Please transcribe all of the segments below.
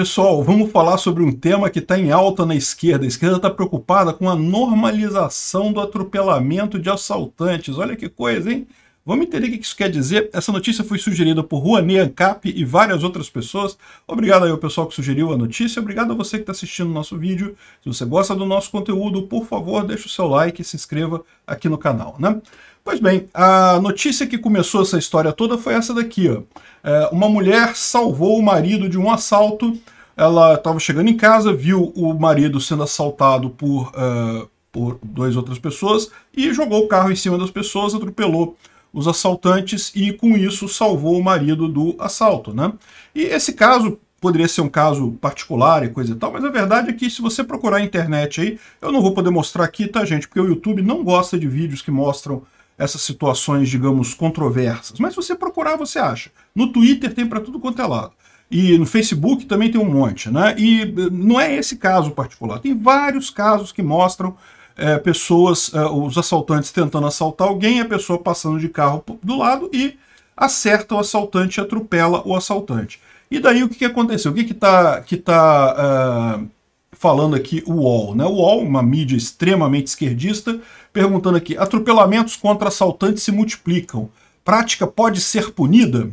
Pessoal, vamos falar sobre um tema que está em alta na esquerda. A esquerda está preocupada com a normalização do atropelamento de assaltantes. Olha que coisa, hein? Vamos entender o que isso quer dizer. Essa notícia foi sugerida por Juan Ancap e várias outras pessoas. Obrigado aí ao pessoal que sugeriu a notícia. Obrigado a você que está assistindo o nosso vídeo. Se você gosta do nosso conteúdo, por favor, deixe o seu like e se inscreva aqui no canal, né? Pois bem, a notícia que começou essa história toda foi essa daqui. Ó. É, uma mulher salvou o marido de um assalto. Ela estava chegando em casa, viu o marido sendo assaltado por... Uh, por duas outras pessoas e jogou o carro em cima das pessoas, atropelou os assaltantes e, com isso, salvou o marido do assalto. Né? E esse caso poderia ser um caso particular e coisa e tal, mas a verdade é que se você procurar a internet aí, eu não vou poder mostrar aqui, tá, gente? Porque o YouTube não gosta de vídeos que mostram essas situações, digamos, controversas. Mas se você procurar, você acha. No Twitter tem para tudo quanto é lado. E no Facebook também tem um monte, né? E eh, não é esse caso particular. Tem vários casos que mostram é, pessoas, é, os assaltantes tentando assaltar alguém, a pessoa passando de carro do lado e acerta o assaltante, atropela o assaltante. E daí o que, que aconteceu? O que está que tá, uh, falando aqui o UOL? Né? O UOL, uma mídia extremamente esquerdista, perguntando aqui, atropelamentos contra assaltantes se multiplicam. Prática pode ser punida?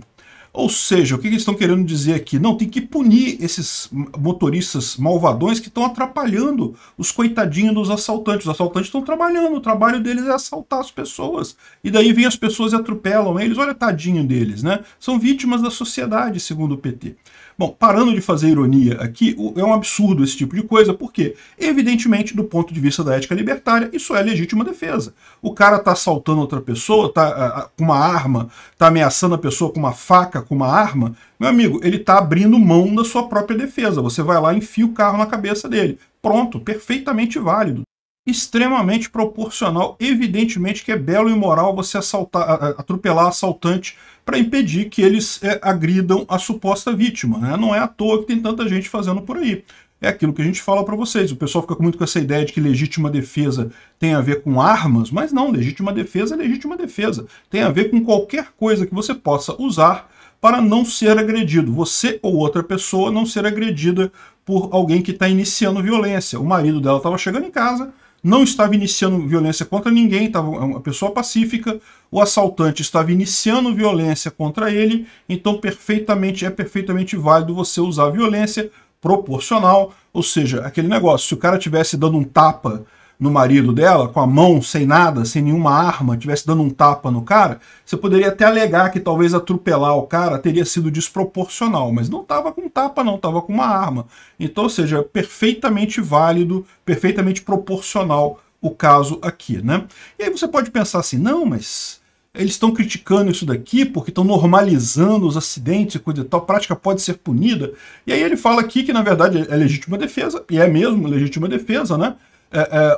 Ou seja, o que eles estão querendo dizer aqui? Não, tem que punir esses motoristas malvadões que estão atrapalhando os coitadinhos dos assaltantes. Os assaltantes estão trabalhando, o trabalho deles é assaltar as pessoas. E daí vem as pessoas e atropelam eles. Olha tadinho deles, né? São vítimas da sociedade, segundo o PT. Bom, parando de fazer ironia aqui, é um absurdo esse tipo de coisa, porque, evidentemente, do ponto de vista da ética libertária, isso é legítima defesa. O cara tá assaltando outra pessoa, tá com uma arma, tá ameaçando a pessoa com uma faca, com uma arma, meu amigo, ele tá abrindo mão da sua própria defesa. Você vai lá e enfia o carro na cabeça dele. Pronto, perfeitamente válido extremamente proporcional. Evidentemente que é belo e moral você assaltar, atropelar assaltante para impedir que eles é, agridam a suposta vítima. Né? Não é à toa que tem tanta gente fazendo por aí. É aquilo que a gente fala para vocês. O pessoal fica muito com essa ideia de que legítima defesa tem a ver com armas, mas não, legítima defesa é legítima defesa. Tem a ver com qualquer coisa que você possa usar para não ser agredido. Você ou outra pessoa não ser agredida por alguém que está iniciando violência. O marido dela estava chegando em casa, não estava iniciando violência contra ninguém, estava uma pessoa pacífica, o assaltante estava iniciando violência contra ele, então perfeitamente é perfeitamente válido você usar violência proporcional, ou seja, aquele negócio, se o cara tivesse dando um tapa no marido dela, com a mão sem nada, sem nenhuma arma, tivesse dando um tapa no cara, você poderia até alegar que talvez atropelar o cara teria sido desproporcional, mas não estava com tapa, não, estava com uma arma. Então, ou seja, é perfeitamente válido, perfeitamente proporcional o caso aqui, né? E aí você pode pensar assim, não, mas eles estão criticando isso daqui porque estão normalizando os acidentes e coisa e tal, a prática pode ser punida. E aí ele fala aqui que, na verdade, é legítima defesa, e é mesmo legítima defesa, né? É, é,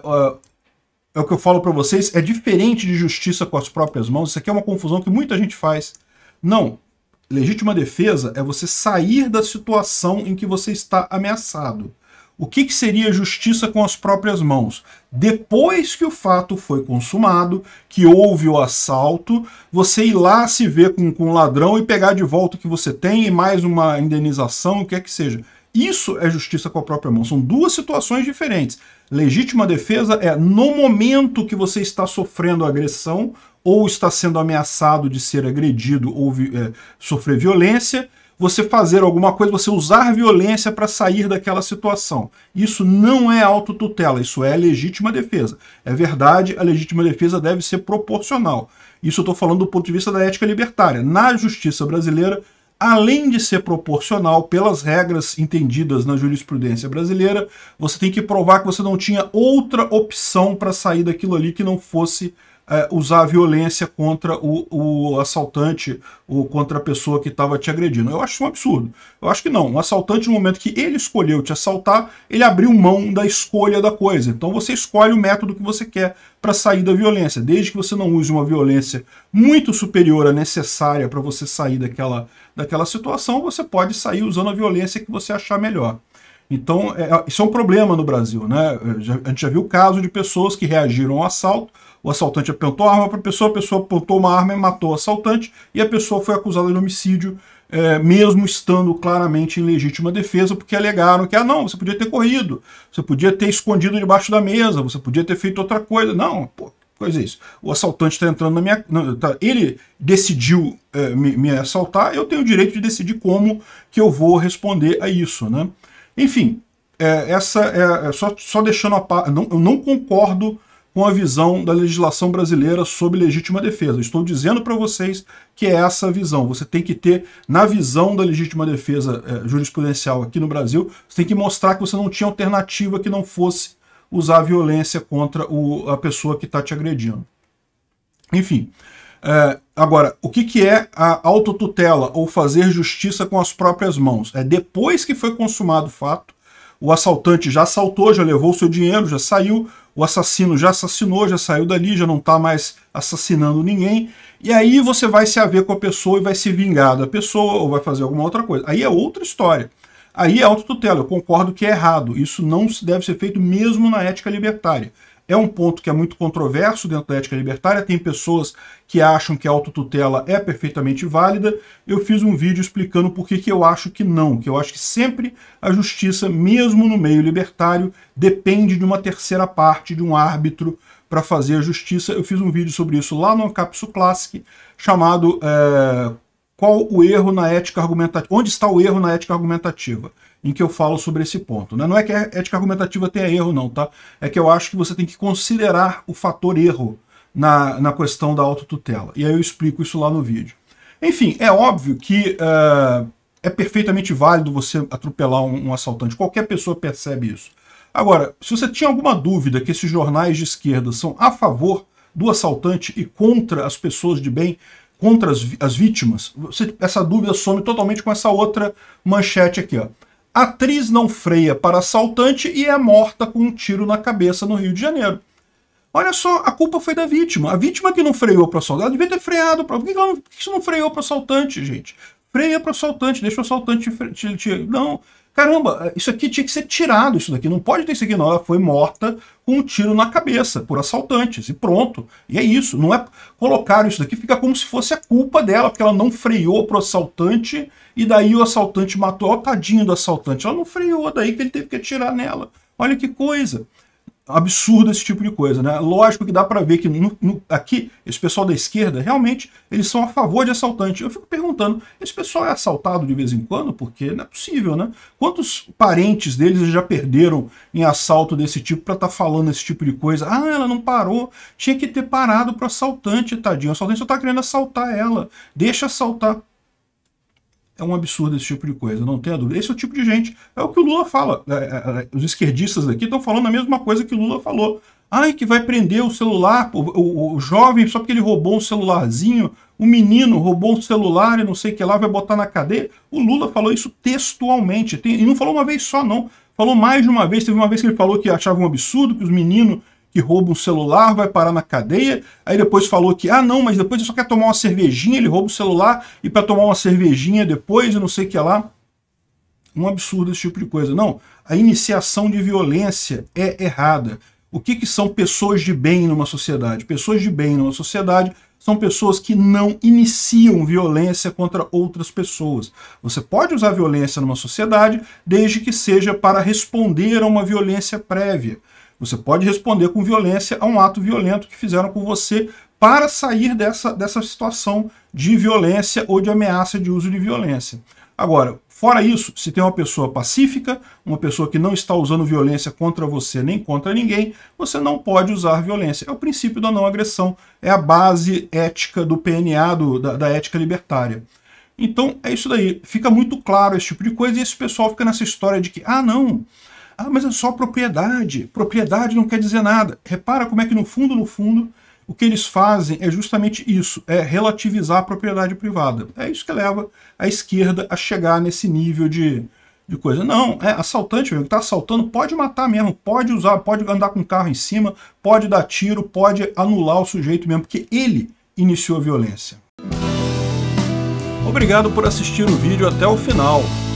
é, o que eu falo para vocês, é diferente de justiça com as próprias mãos. Isso aqui é uma confusão que muita gente faz. Não, legítima defesa é você sair da situação em que você está ameaçado. O que, que, seria justiça com as próprias mãos? Depois que o fato foi consumado, que houve o assalto, você ir lá se ver com, com um ladrão e pegar de volta o que você tem e mais uma indenização, o que é que seja. Isso é justiça com a própria mão. São duas situações diferentes. Legítima defesa é no momento que você está sofrendo agressão ou está sendo ameaçado de ser agredido ou é, sofrer violência, você fazer alguma coisa, você usar violência para sair daquela situação. Isso não é autotutela, isso é legítima defesa. É verdade, a legítima defesa deve ser proporcional. Isso eu estou falando do ponto de vista da ética libertária. Na justiça brasileira, além de ser proporcional pelas regras entendidas na jurisprudência brasileira, você tem que provar que você não tinha outra opção para sair daquilo ali que não fosse é, usar a violência contra o, o, assaltante ou contra a pessoa que estava te agredindo. Eu acho isso um absurdo. Eu acho que não. Um assaltante, no momento que ele escolheu te assaltar, ele abriu mão da escolha da coisa. Então você escolhe o método que você quer para sair da violência, desde que você não use uma violência muito superior à necessária para você sair daquela, daquela situação, você pode sair usando a violência que você achar melhor. Então, é, é, isso é um problema no Brasil. Né? A gente já viu casos de pessoas que reagiram ao assalto, o assaltante apontou a arma para a pessoa, a pessoa apontou uma arma e matou o assaltante, e a pessoa foi acusada de homicídio, é, mesmo estando claramente em legítima defesa, porque alegaram que, ah, não, você podia ter corrido, você podia ter escondido debaixo da mesa, você podia ter feito outra coisa. Não, pô, coisa é isso. O assaltante está entrando na minha. Não, tá, ele decidiu é, me, me assaltar, eu tenho o direito de decidir como que eu vou responder a isso, né? Enfim, é, essa é, é só, só, deixando a parte. Não, eu não concordo com a visão da legislação brasileira sobre legítima defesa. Estou dizendo para vocês que é essa a visão. Você tem que ter, na visão da legítima defesa é, jurisprudencial aqui no Brasil, você tem que mostrar que você não tinha alternativa que não fosse usar violência contra o, a pessoa que está te agredindo. Enfim, é, agora, o que, que é a autotutela ou fazer justiça com as próprias mãos? É depois que foi consumado o fato, o assaltante já assaltou, já levou o seu dinheiro, já saiu, o assassino já assassinou, já saiu dali, já não está mais assassinando ninguém, e aí você vai se haver com a pessoa e vai se vingar da pessoa ou vai fazer alguma outra coisa. Aí é outra história. Aí é autotutela, eu concordo que é errado, isso não deve ser feito mesmo na ética libertária. É um ponto que é muito controverso dentro da ética libertária, tem pessoas que acham que a autotutela é perfeitamente válida. Eu fiz um vídeo explicando por que, que eu acho que não, que eu acho que sempre a justiça, mesmo no meio libertário, depende de uma terceira parte, de um árbitro para fazer a justiça. Eu fiz um vídeo sobre isso lá no Capsule Classic, chamado é qual o erro na ética argumentativa, onde está o erro na ética argumentativa, em que eu falo sobre esse ponto. Né? Não é que a ética argumentativa tenha erro, não, tá? É que eu acho que você tem que considerar o fator erro na, na questão da autotutela. E aí eu explico isso lá no vídeo. Enfim, é óbvio que uh, é perfeitamente válido você atropelar um, um assaltante. Qualquer pessoa percebe isso. Agora, se você tinha alguma dúvida que esses jornais de esquerda são a favor do assaltante e contra as pessoas de bem, contra as, as vítimas, você, essa dúvida some totalmente com essa outra manchete aqui. Ó. Atriz não freia para assaltante e é morta com um tiro na cabeça no Rio de Janeiro. Olha só, a culpa foi da vítima. A vítima que não freou para o assaltante, ela devia ter freado. Pra... Por que, Isso não, freou para o assaltante, gente? Freia para o assaltante, deixa o assaltante... Te, te, não, caramba, é, isso aqui tinha que ser tirado, isso daqui não pode ter isso aqui não. Ela foi morta com um tiro na cabeça por assaltantes e pronto. E é isso, não é colocar isso daqui, fica como se fosse a culpa dela, porque ela não freou pro assaltante e daí o assaltante matou, ó, tadinho do assaltante, ela não freou, daí que ele teve que atirar nela. Olha que coisa absurdo esse tipo de coisa, né? Lógico que dá para ver que no, no, aqui esse pessoal da esquerda realmente eles são a favor de assaltante. Eu fico perguntando, esse pessoal é assaltado de vez em quando? Porque não é possível, né? Quantos parentes deles já perderam em assalto desse tipo para estar tá falando esse tipo de coisa? Ah, ela não parou, tinha que ter parado pro assaltante, tadinho. O assaltante só tá querendo assaltar ela. Deixa assaltar é um absurdo esse tipo de coisa, não tenha dúvida. Esse é o tipo de gente, é o que o Lula fala. É, é, é, os esquerdistas daqui estão falando a mesma coisa que o Lula falou. Ai, que vai prender o celular, o, o, o jovem, só porque ele roubou um celularzinho, o menino roubou um celular e não sei o que lá, vai botar na cadeia. O Lula falou isso textualmente, tem, e não falou uma vez só, não. Falou mais de uma vez, teve uma vez que ele falou que achava um absurdo que os meninos que rouba um celular, vai parar na cadeia. Aí depois falou que, ah, não, mas depois ele só quer tomar uma cervejinha, ele rouba o celular e para tomar uma cervejinha depois e não sei o que lá. Um absurdo esse tipo de coisa. Não, a iniciação de violência é errada. O que, que são pessoas de bem numa sociedade? Pessoas de bem numa sociedade são pessoas que não iniciam violência contra outras pessoas. Você pode usar violência numa sociedade desde que seja para responder a uma violência prévia. Você pode responder com violência a um ato violento que fizeram com você para sair dessa, dessa situação de violência ou de ameaça de uso de violência. Agora, fora isso, se tem uma pessoa pacífica, uma pessoa que não está usando violência contra você nem contra ninguém, você não pode usar violência. É o princípio da não agressão, é a base ética do PNA, do, da, da ética libertária. Então é isso daí. Fica muito claro esse tipo de coisa e esse pessoal fica nessa história de que, ah, não, ah, mas é só propriedade. Propriedade não quer dizer nada. Repara como é que no fundo, no fundo, o que eles fazem é justamente isso, é relativizar a propriedade privada. É isso que leva a esquerda a chegar nesse nível de, de coisa. Não, é assaltante, que está assaltando, pode matar mesmo, pode usar, pode andar com o carro em cima, pode dar tiro, pode anular o sujeito mesmo, porque ele iniciou a violência. Obrigado por assistir o vídeo até o final.